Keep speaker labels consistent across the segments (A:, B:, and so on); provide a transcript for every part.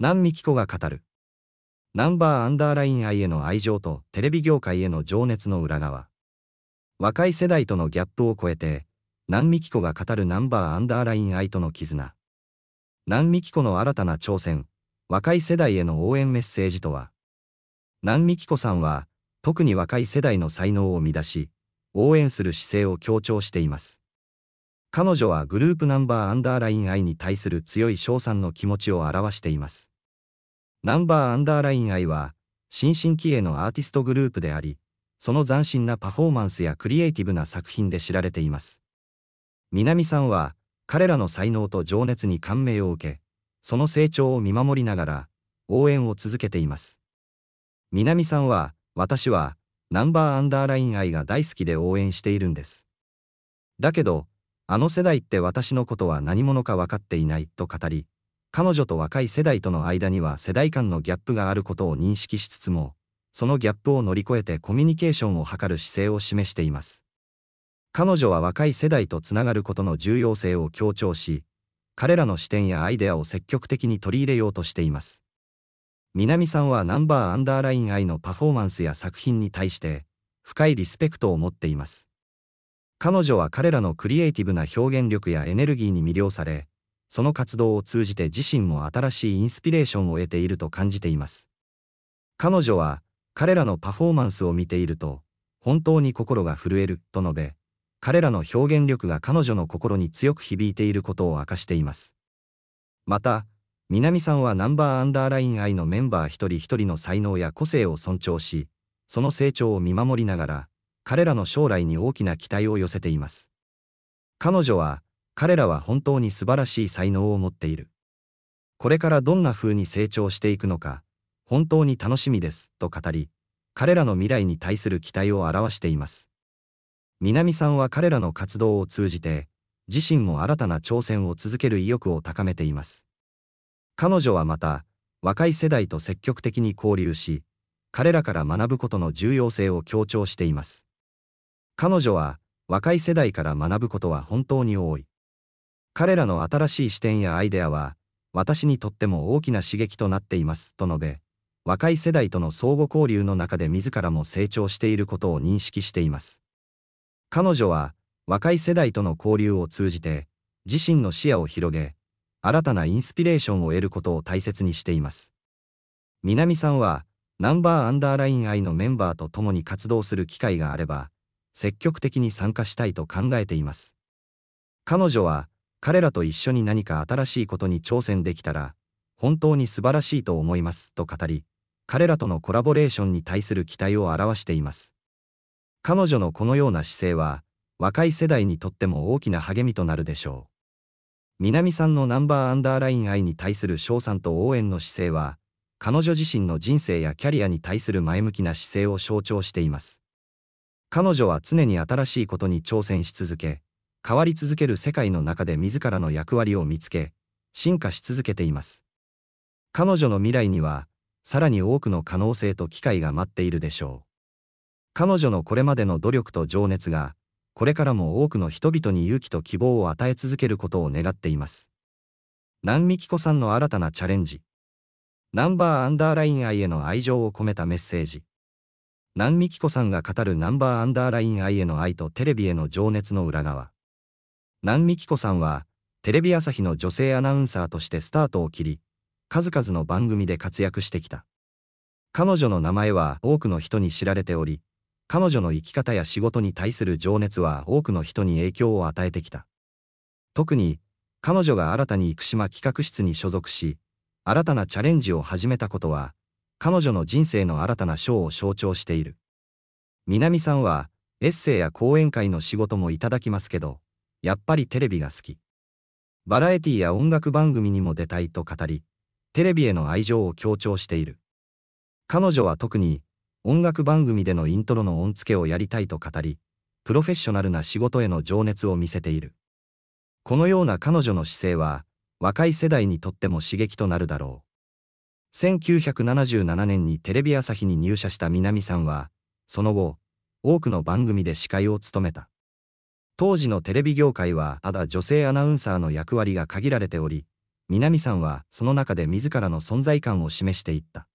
A: 南美紀子が語る。ナンバーアンダーライン愛への愛情とテレビ業界への情熱の裏側。若い世代とのギャップを超えて、南美紀子が語るナンバーアンダーライン愛との絆。南美紀子の新たな挑戦、若い世代への応援メッセージとは。南美紀子さんは、特に若い世代の才能を乱出し、応援する姿勢を強調しています。彼女はグループナンバーアンダーライン愛に対する強い称賛の気持ちを表しています。ナンバーアンダーライン愛は、新進気鋭のアーティストグループであり、その斬新なパフォーマンスやクリエイティブな作品で知られています。南さんは、彼らの才能と情熱に感銘を受け、その成長を見守りながら、応援を続けています。南さんは、私は、ナンバーアンダーライン愛が大好きで応援しているんです。だけど、あの世代って私のことは何者か分かっていないと語り、彼女と若い世代との間には世代間のギャップがあることを認識しつつも、そのギャップを乗り越えてコミュニケーションを図る姿勢を示しています。彼女は若い世代とつながることの重要性を強調し、彼らの視点やアイデアを積極的に取り入れようとしています。南さんはナンバーアンダーライン愛のパフォーマンスや作品に対して深いリスペクトを持っています。彼女は彼らのクリエイティブな表現力やエネルギーに魅了され、その活動を通じて自身も新しいインスピレーションを得ていると感じています。彼女は、彼らのパフォーマンスを見ていると、本当に心が震える、と述べ、彼らの表現力が彼女の心に強く響いていることを明かしています。また、南さんはナンバーアンダーライン愛のメンバー一人一人の才能や個性を尊重し、その成長を見守りながら、彼らの将来に大きな期待を寄せています。彼女は、彼らは本当に素晴らしい才能を持っている。これからどんな風に成長していくのか、本当に楽しみです、と語り、彼らの未来に対する期待を表しています。南さんは彼らの活動を通じて、自身も新たな挑戦を続ける意欲を高めています。彼女はまた、若い世代と積極的に交流し、彼らから学ぶことの重要性を強調しています。彼女は、若い世代から学ぶことは本当に多い。彼らの新しい視点やアイデアは、私にとっても大きな刺激となっています、と述べ、若い世代との相互交流の中で自らも成長していることを認識しています。彼女は、若い世代との交流を通じて、自身の視野を広げ、新たなインスピレーションを得ることを大切にしています。南さんは、ナンバーアンダーライン愛のメンバーと共に活動する機会があれば、積極的に参加したいと考えています。彼女は、彼らと一緒に何か新しいことに挑戦できたら、本当に素晴らしいと思います、と語り、彼らとのコラボレーションに対する期待を表しています。彼女のこのような姿勢は、若い世代にとっても大きな励みとなるでしょう。南さんのナンバーアンダーライン愛に対する賞賛と応援の姿勢は、彼女自身の人生やキャリアに対する前向きな姿勢を象徴しています。彼女は常に新しいことに挑戦し続け、変わり続ける世界の中で自らの役割を見つけ、進化し続けています。彼女の未来には、さらに多くの可能性と機会が待っているでしょう。彼女のこれまでの努力と情熱が、これからも多くの人々に勇気と希望を与え続けることを願っています。南美紀子さんの新たなチャレンジ。ナンバーアンダーライン愛への愛情を込めたメッセージ。南美紀子さんが語るナンバーアンダーライン愛への愛とテレビへの情熱の裏側。南美紀子さんは、テレビ朝日の女性アナウンサーとしてスタートを切り、数々の番組で活躍してきた。彼女の名前は多くの人に知られており、彼女の生き方や仕事に対する情熱は多くの人に影響を与えてきた。特に、彼女が新たに生島企画室に所属し、新たなチャレンジを始めたことは、彼女の人生の新たな章を象徴している。南さんは、エッセイや講演会の仕事もいただきますけど、やっぱりテレビが好き。バラエティや音楽番組にも出たいと語り、テレビへの愛情を強調している。彼女は特に、音楽番組でのイントロの音付けをやりたいと語り、プロフェッショナルな仕事への情熱を見せている。このような彼女の姿勢は、若い世代にとっても刺激となるだろう。1977年にテレビ朝日に入社した南さんは、その後、多くの番組で司会を務めた。当時のテレビ業界はまだ女性アナウンサーの役割が限られており、南さんはその中で自らの存在感を示していった。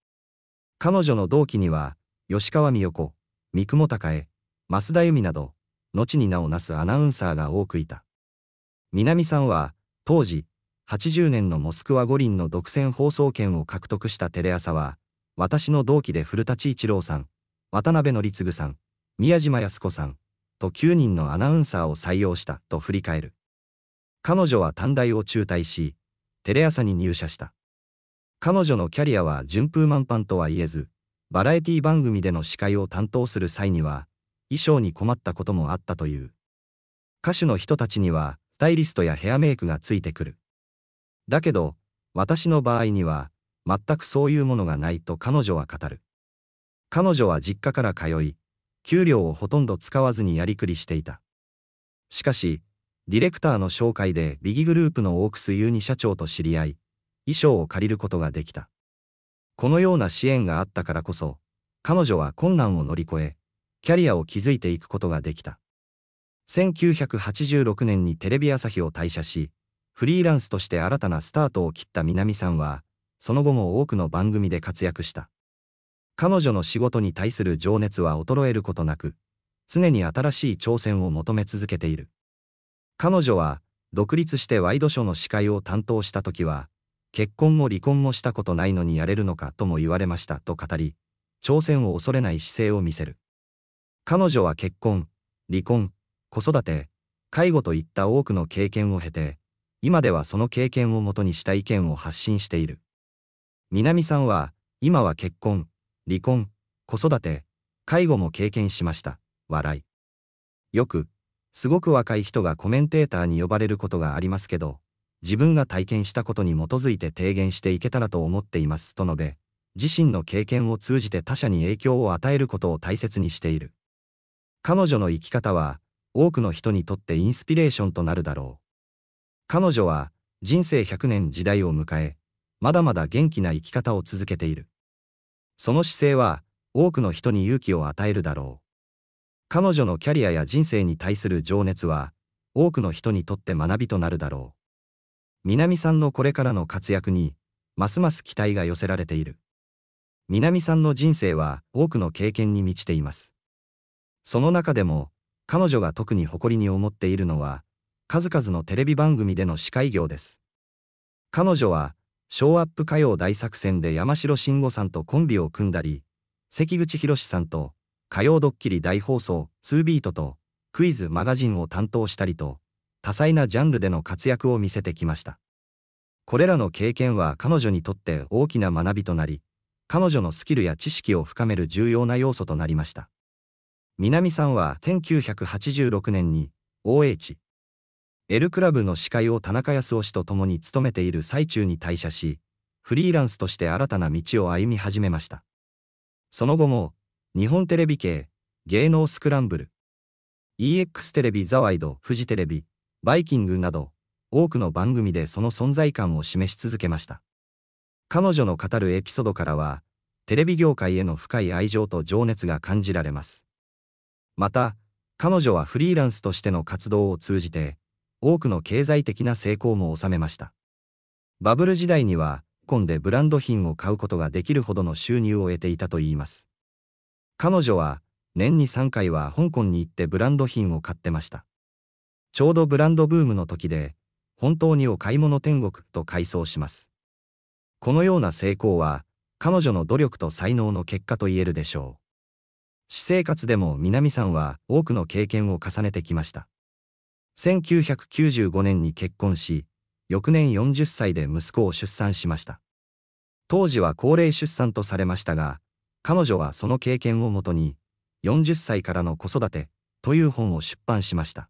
A: 彼女の同期には、吉川美代子、三雲隆江、増田由美など、後に名をなすアナウンサーが多くいた。南さんは、当時、80年のモスクワ五輪の独占放送権を獲得したテレ朝は、私の同期で古舘一郎さん、渡辺則次さん、宮島康子さん、と9人のアナウンサーを採用したと振り返る。彼女は短大を中退し、テレ朝に入社した。彼女のキャリアは順風満帆とは言えず、バラエティ番組での司会を担当する際には、衣装に困ったこともあったという。歌手の人たちには、スタイリストやヘアメイクがついてくる。だけど、私の場合には、全くそういうものがないと彼女は語る。彼女は実家から通い、給料をほとんど使わずにやりくりしていた。しかし、ディレクターの紹介でビギグループのオークス優二社長と知り合い、衣装を借りることができた。このような支援があったからこそ、彼女は困難を乗り越え、キャリアを築いていくことができた。1986年にテレビ朝日を退社し、フリーランスとして新たなスタートを切った南さんは、その後も多くの番組で活躍した。彼女の仕事に対する情熱は衰えることなく、常に新しい挑戦を求め続けている。彼女は、独立してワイドショーの司会を担当した時は、結婚も離婚もしたことないのにやれるのかとも言われましたと語り、挑戦を恐れない姿勢を見せる。彼女は結婚、離婚、子育て、介護といった多くの経験を経て、今ではその経験をもとにした意見を発信している。南さんは、今は結婚、離婚、子育て、介護も経験しました。笑い。よく、すごく若い人がコメンテーターに呼ばれることがありますけど、自分が体験したことに基づいて提言していけたらと思っています。と述べ、自身の経験を通じて他者に影響を与えることを大切にしている。彼女の生き方は、多くの人にとってインスピレーションとなるだろう。彼女は、人生100年時代を迎え、まだまだ元気な生き方を続けている。その姿勢は多くの人に勇気を与えるだろう。彼女のキャリアや人生に対する情熱は多くの人にとって学びとなるだろう。南さんのこれからの活躍にますます期待が寄せられている。南さんの人生は多くの経験に満ちています。その中でも彼女が特に誇りに思っているのは数々のテレビ番組での司会業です。彼女はショーアップ歌謡大作戦で山城慎吾さんとコンビを組んだり、関口博さんと歌謡ドッキリ大放送2ビートとクイズマガジンを担当したりと、多彩なジャンルでの活躍を見せてきました。これらの経験は彼女にとって大きな学びとなり、彼女のスキルや知識を深める重要な要素となりました。南さんは1986年に OH L クラブの司会を田中康夫氏と共に務めている最中に退社し、フリーランスとして新たな道を歩み始めました。その後も、日本テレビ系、芸能スクランブル、EX テレビザワイド、フジテレビ、バイキングなど、多くの番組でその存在感を示し続けました。彼女の語るエピソードからは、テレビ業界への深い愛情と情熱が感じられます。また、彼女はフリーランスとしての活動を通じて、多くの経済的な成功も収めました。バブル時代には、コンでブランド品を買うことができるほどの収入を得ていたといいます。彼女は、年に3回は香港に行ってブランド品を買ってました。ちょうどブランドブームの時で、本当にお買い物天国と改装します。このような成功は、彼女の努力と才能の結果と言えるでしょう。私生活でも南さんは多くの経験を重ねてきました。1995年に結婚し、翌年40歳で息子を出産しました。当時は高齢出産とされましたが、彼女はその経験をもとに、40歳からの子育てという本を出版しました。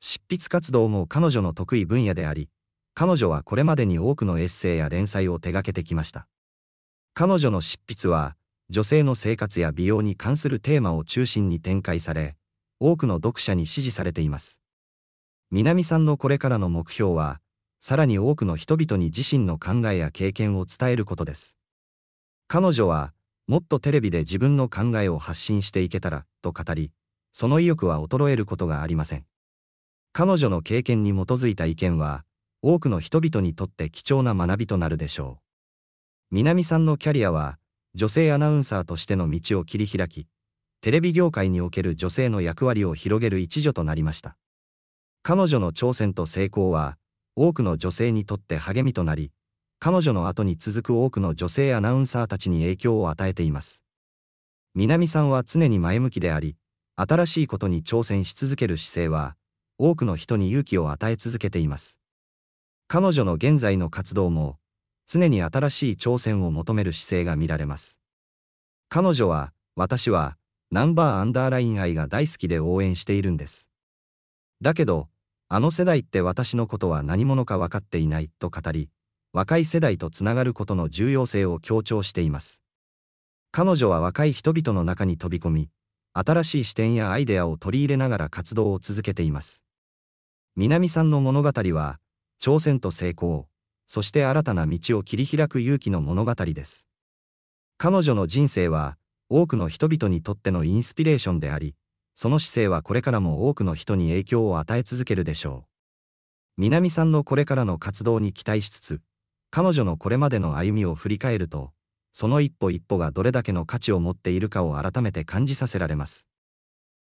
A: 執筆活動も彼女の得意分野であり、彼女はこれまでに多くのエッセイや連載を手掛けてきました。彼女の執筆は、女性の生活や美容に関するテーマを中心に展開され、多くの読者に支持されています。南さんのこれからの目標は、さらに多くの人々に自身の考えや経験を伝えることです。彼女は、もっとテレビで自分の考えを発信していけたら、と語り、その意欲は衰えることがありません。彼女の経験に基づいた意見は、多くの人々にとって貴重な学びとなるでしょう。南さんのキャリアは、女性アナウンサーとしての道を切り開き、テレビ業界における女性の役割を広げる一助となりました。彼女の挑戦と成功は、多くの女性にとって励みとなり、彼女の後に続く多くの女性アナウンサーたちに影響を与えています。南さんは常に前向きであり、新しいことに挑戦し続ける姿勢は、多くの人に勇気を与え続けています。彼女の現在の活動も、常に新しい挑戦を求める姿勢が見られます。彼女は、私は、ナンバーアンダーライン愛が大好きで応援しているんです。だけど、あの世代って私のことは何者か分かっていないと語り、若い世代とつながることの重要性を強調しています。彼女は若い人々の中に飛び込み、新しい視点やアイデアを取り入れながら活動を続けています。南さんの物語は、挑戦と成功、そして新たな道を切り開く勇気の物語です。彼女の人生は、多くの人々にとってのインスピレーションであり、その姿勢はこれからも多くの人に影響を与え続けるでしょう。南さんのこれからの活動に期待しつつ、彼女のこれまでの歩みを振り返ると、その一歩一歩がどれだけの価値を持っているかを改めて感じさせられます。